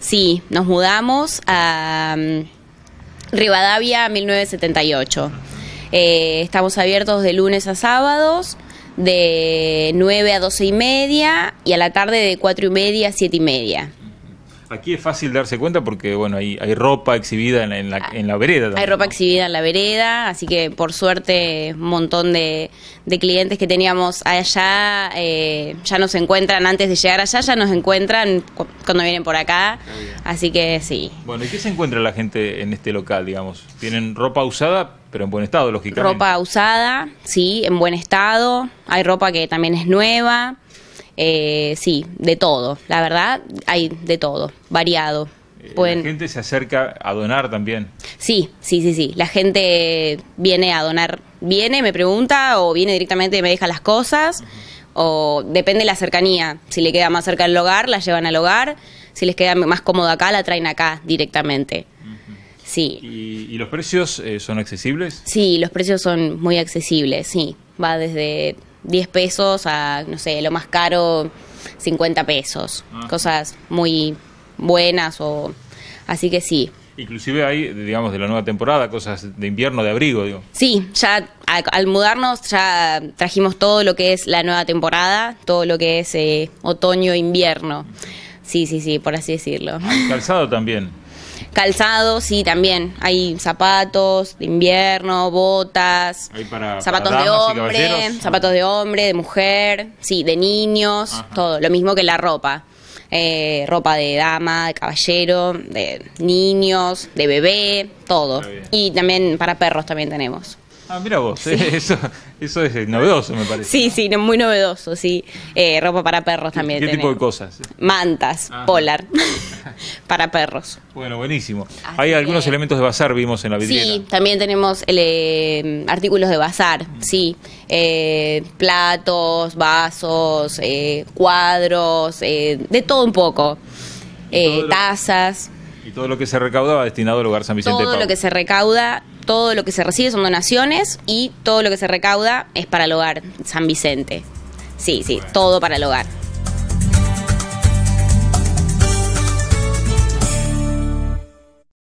Sí, nos mudamos a mm, Rivadavia 1978. Eh, estamos abiertos de lunes a sábados, de 9 a 12 y media, y a la tarde de 4 y media a 7 y media. Aquí es fácil darse cuenta porque, bueno, hay, hay ropa exhibida en, la, vereda. Hay ropa exhibida en la vereda, así que por suerte un montón de, clientes que teníamos allá eh, ya nos encuentran antes de llegar allá, ya nos encuentran cuando vienen por acá, así que sí. Bueno, ¿y qué se encuentra la gente en este local, digamos? ¿Tienen ropa usada, pero en buen estado, lógicamente? Ropa usada, sí, en buen estado. Hay ropa que también es nueva. Eh, sí, de todo, la verdad, hay de todo, variado. Eh, la gente se acerca a donar también. Sí, sí, sí, sí. La gente viene a donar, viene, me pregunta o viene directamente y me deja las cosas. O depende de la cercanía. Si le queda más cerca el hogar, la llevan al hogar. Si les queda más cómodo acá, la traen acá directamente. Sí. ¿Y, los precios eh, son accesibles? Sí, los precios son muy accesibles, sí. Va desde 10 pesos a, no sé, lo más caro, 50 pesos. Ah. Cosas muy buenas o... Así que sí. Inclusive hay, digamos, de la nueva temporada, cosas de invierno, de abrigo, digo. Sí, ya al, mudarnos ya trajimos todo lo que es la nueva temporada, todo lo que es eh, otoño, invierno. Sí, sí, sí, por así decirlo. Calzado también. Calzado, sí, también. Hay zapatos de invierno, botas, zapatos de hombre, zapatos de hombre, de mujer, sí, de niños, todo. Lo mismo que la ropa. Eh, ropa de dama, de caballero, de niños, de bebé, todo. Y también para perros también tenemos. Ah, mira vos, eh, eso, es eh, novedoso, me parece. Sí, sí, muy novedoso, sí. Eh, ropa para perros también. ¿Qué tipo de cosas? Mantas, polar, para perros. Bueno, buenísimo. Hay algunos elementos de bazar, vimos en la vidriera. Sí, también tenemos el, artículos de bazar, mm. sí. platos, vasos, cuadros, de todo un poco. tazas. Y todo lo que se recaudaba destinado al hogar San Vicente. Todo lo que se recauda todo lo que se recibe son donaciones y todo lo que se recauda es para el hogar San Vicente. Sí, sí, todo para el hogar.